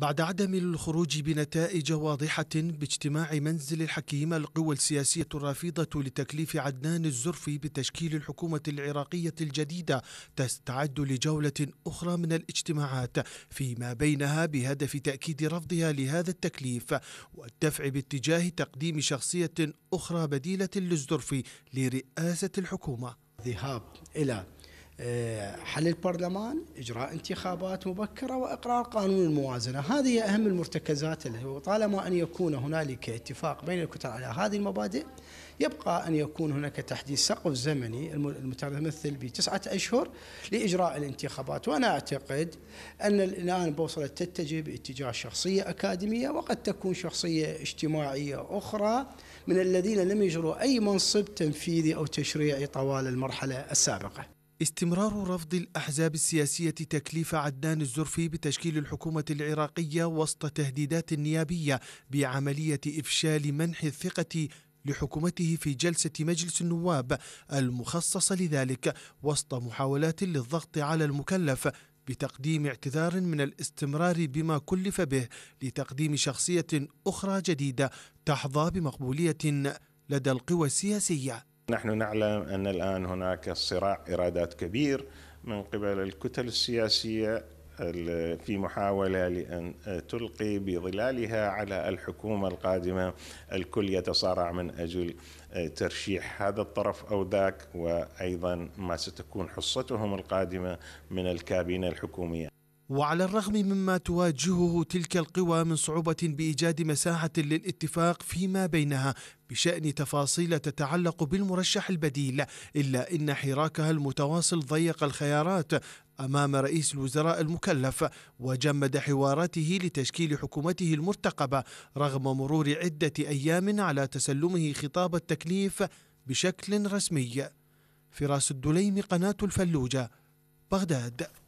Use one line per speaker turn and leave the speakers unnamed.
بعد عدم الخروج بنتائج واضحة باجتماع منزل الحكيم القوى السياسية الرافضة لتكليف عدنان الزرفي بتشكيل الحكومة العراقية الجديدة تستعد لجولة أخرى من الاجتماعات فيما بينها بهدف تأكيد رفضها لهذا التكليف والدفع باتجاه تقديم شخصية
أخرى بديلة للزرفي لرئاسة الحكومة ذهاب إلى حل البرلمان إجراء انتخابات مبكرة وإقرار قانون الموازنة هذه أهم المرتكزات اللي هو طالما أن يكون هنالك اتفاق بين الكتل على هذه المبادئ يبقى أن يكون هناك تحديث سقف زمني المتمثل بتسعة أشهر لإجراء الانتخابات وأنا أعتقد أن الآن بوصلة تتجه باتجاه شخصية أكاديمية وقد تكون شخصية اجتماعية أخرى من الذين لم يجروا أي منصب تنفيذي أو تشريعي طوال المرحلة السابقة
استمرار رفض الأحزاب السياسية تكليف عدنان الزرفي بتشكيل الحكومة العراقية وسط تهديدات نيابية بعملية إفشال منح الثقة لحكومته في جلسة مجلس النواب المخصصة لذلك وسط محاولات للضغط على المكلف بتقديم اعتذار من الاستمرار بما كلف به لتقديم شخصية أخرى جديدة تحظى بمقبولية لدى القوى السياسيه
نحن نعلم أن الآن هناك صراع إرادات كبير من قبل الكتل السياسية في محاولة لأن تلقي بظلالها على الحكومة القادمة الكل يتصارع من أجل ترشيح هذا الطرف أو ذاك وأيضا ما ستكون حصتهم القادمة من الكابينة الحكومية
وعلى الرغم مما تواجهه تلك القوى من صعوبة بإيجاد مساحة للاتفاق فيما بينها بشأن تفاصيل تتعلق بالمرشح البديل إلا إن حراكها المتواصل ضيق الخيارات أمام رئيس الوزراء المكلف وجمد حواراته لتشكيل حكومته المرتقبة رغم مرور عدة أيام على تسلمه خطاب التكليف بشكل رسمي فراس الدليم قناة الفلوجة بغداد